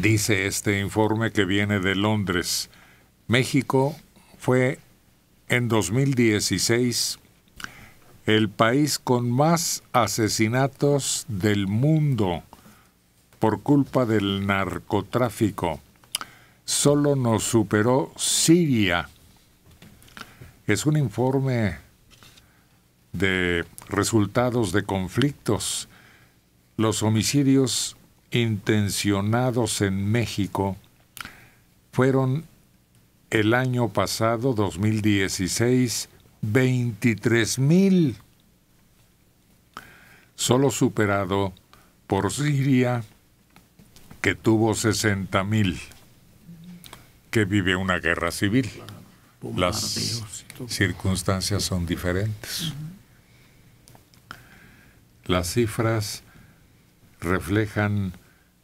dice este informe que viene de Londres. México fue en 2016 el país con más asesinatos del mundo por culpa del narcotráfico. Solo nos superó Siria. Es un informe de resultados de conflictos. Los homicidios intencionados en México fueron el año pasado, 2016, 23 mil, solo superado por Siria, que tuvo 60 mil, que vive una guerra civil. Las circunstancias son diferentes. Las cifras reflejan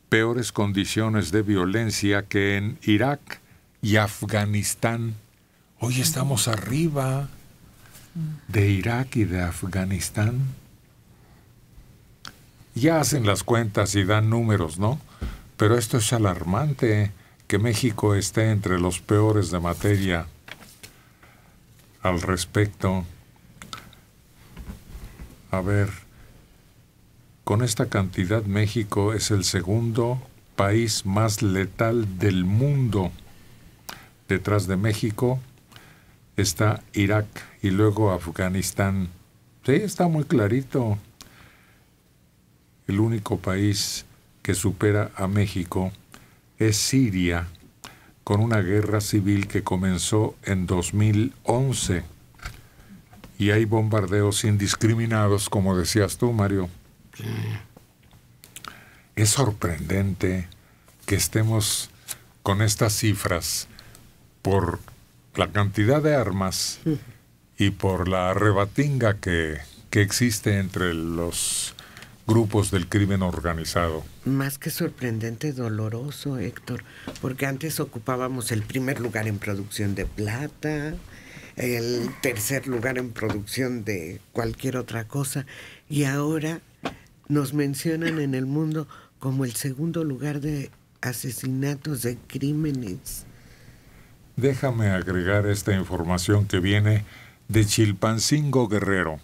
peores condiciones de violencia que en Irak y Afganistán. Hoy estamos arriba de Irak y de Afganistán. Ya hacen las cuentas y dan números, ¿no? Pero esto es alarmante que México esté entre los peores de materia al respecto. A ver. Con esta cantidad México es el segundo país más letal del mundo. Detrás de México está Irak y luego Afganistán. Sí, está muy clarito. El único país que supera a México es Siria, con una guerra civil que comenzó en 2011. Y hay bombardeos indiscriminados, como decías tú, Mario. Es sorprendente que estemos con estas cifras por la cantidad de armas y por la rebatinga que, que existe entre los grupos del crimen organizado. Más que sorprendente, doloroso, Héctor, porque antes ocupábamos el primer lugar en producción de plata, el tercer lugar en producción de cualquier otra cosa, y ahora nos mencionan en el mundo como el segundo lugar de asesinatos, de crímenes. Déjame agregar esta información que viene de Chilpancingo Guerrero.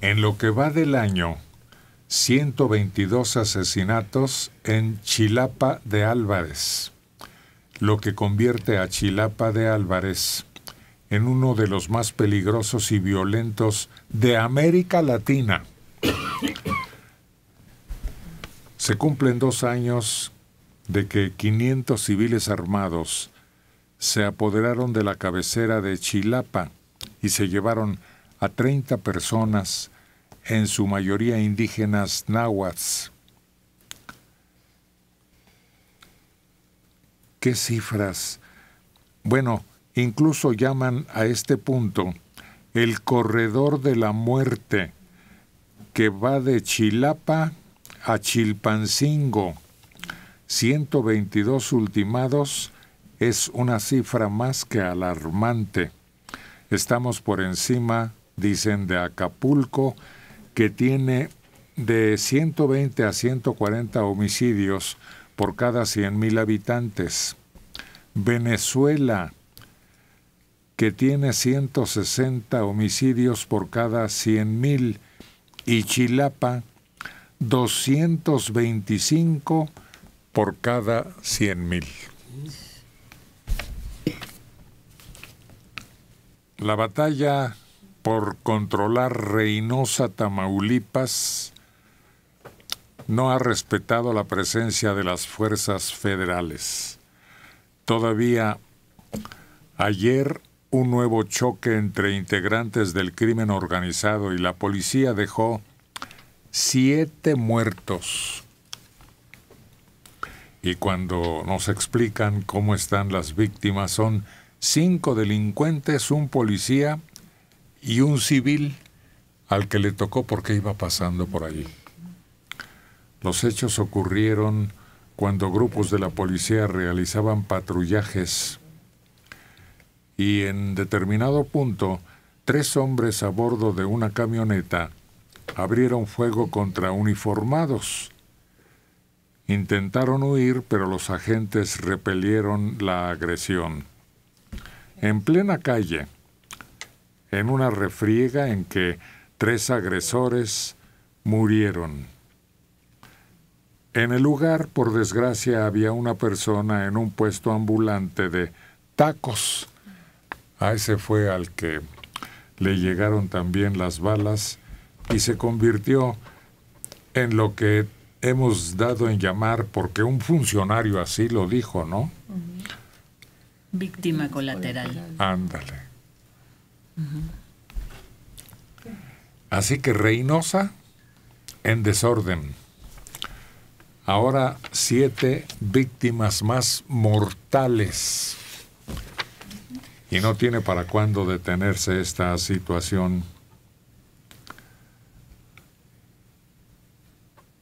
En lo que va del año, 122 asesinatos en Chilapa de Álvarez, lo que convierte a Chilapa de Álvarez en uno de los más peligrosos y violentos de América Latina. Se cumplen dos años de que 500 civiles armados se apoderaron de la cabecera de Chilapa y se llevaron a 30 personas, en su mayoría indígenas nahuas. ¿Qué cifras? Bueno, incluso llaman a este punto el corredor de la muerte que va de Chilapa Achilpancingo, 122 ultimados es una cifra más que alarmante. Estamos por encima, dicen, de Acapulco, que tiene de 120 a 140 homicidios por cada 100.000 habitantes. Venezuela, que tiene 160 homicidios por cada 100.000, y Chilapa, 225 por cada 100.000. mil. La batalla por controlar Reynosa Tamaulipas no ha respetado la presencia de las fuerzas federales. Todavía ayer un nuevo choque entre integrantes del crimen organizado y la policía dejó siete muertos. Y cuando nos explican cómo están las víctimas, son cinco delincuentes, un policía y un civil al que le tocó porque iba pasando por allí. Los hechos ocurrieron cuando grupos de la policía realizaban patrullajes y en determinado punto tres hombres a bordo de una camioneta abrieron fuego contra uniformados. Intentaron huir, pero los agentes repelieron la agresión. En plena calle, en una refriega en que tres agresores murieron. En el lugar, por desgracia, había una persona en un puesto ambulante de tacos. A ese fue al que le llegaron también las balas y se convirtió en lo que hemos dado en llamar, porque un funcionario así lo dijo, ¿no? Víctima colateral. Ándale. Así que Reynosa en desorden. Ahora siete víctimas más mortales. Y no tiene para cuándo detenerse esta situación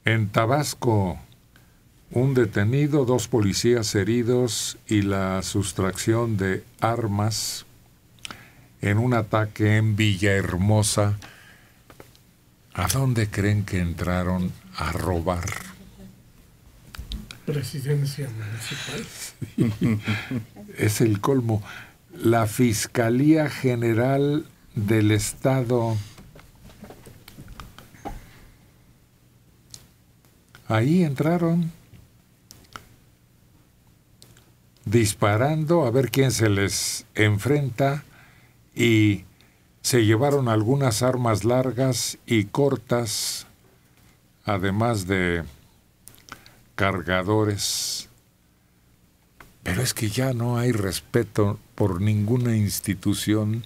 En Tabasco, un detenido, dos policías heridos y la sustracción de armas en un ataque en Villahermosa. ¿A dónde creen que entraron a robar? Presidencia municipal. es el colmo. La Fiscalía General del Estado Ahí entraron disparando a ver quién se les enfrenta y se llevaron algunas armas largas y cortas, además de cargadores. Pero es que ya no hay respeto por ninguna institución,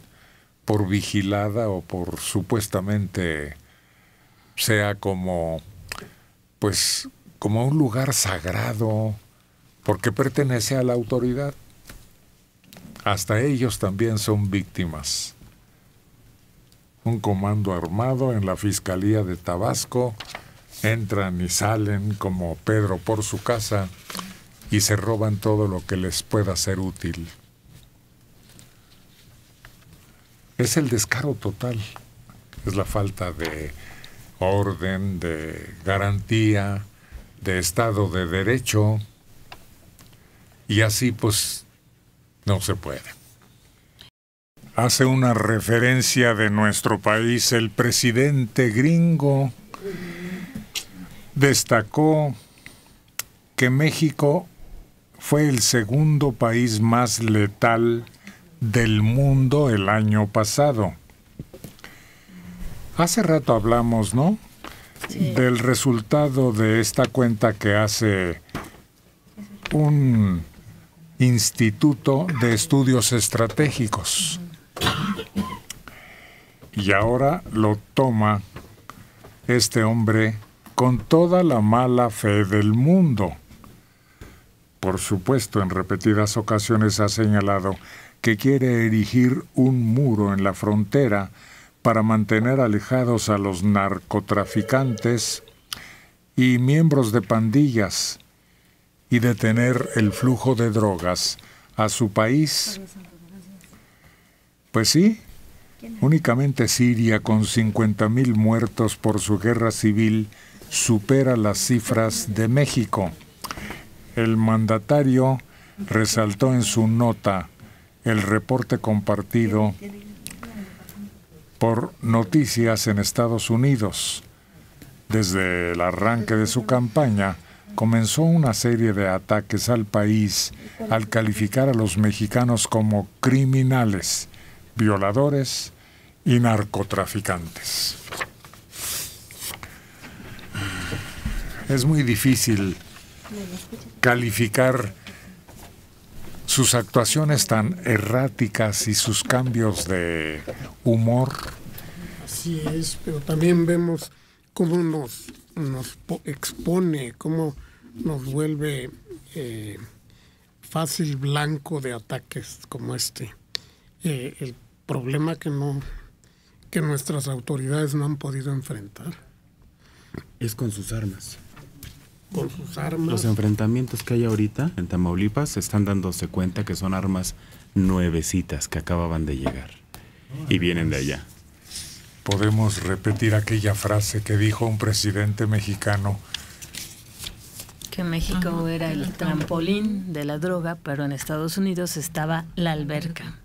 por vigilada o por supuestamente sea como pues como un lugar sagrado, porque pertenece a la autoridad. Hasta ellos también son víctimas. Un comando armado en la Fiscalía de Tabasco entran y salen como Pedro por su casa y se roban todo lo que les pueda ser útil. Es el descaro total, es la falta de orden de garantía, de Estado de Derecho, y así pues no se puede. Hace una referencia de nuestro país el presidente gringo, destacó que México fue el segundo país más letal del mundo el año pasado Hace rato hablamos, ¿no? Del resultado de esta cuenta que hace un instituto de estudios estratégicos. Y ahora lo toma este hombre con toda la mala fe del mundo. Por supuesto, en repetidas ocasiones ha señalado que quiere erigir un muro en la frontera para mantener alejados a los narcotraficantes y miembros de pandillas y detener el flujo de drogas a su país. Pues sí, únicamente Siria, con 50.000 muertos por su guerra civil, supera las cifras de México. El mandatario resaltó en su nota el reporte compartido por noticias en Estados Unidos. Desde el arranque de su campaña, comenzó una serie de ataques al país al calificar a los mexicanos como criminales, violadores y narcotraficantes. Es muy difícil calificar sus actuaciones tan erráticas y sus cambios de humor. Así es, pero también vemos cómo nos, nos expone, cómo nos vuelve eh, fácil blanco de ataques como este. Eh, el problema que no que nuestras autoridades no han podido enfrentar es con sus armas. Los enfrentamientos que hay ahorita en Tamaulipas están dándose cuenta que son armas nuevecitas que acababan de llegar y vienen de pues. allá. Podemos repetir aquella frase que dijo un presidente mexicano. Que México era el trampolín de la droga, pero en Estados Unidos estaba la alberca.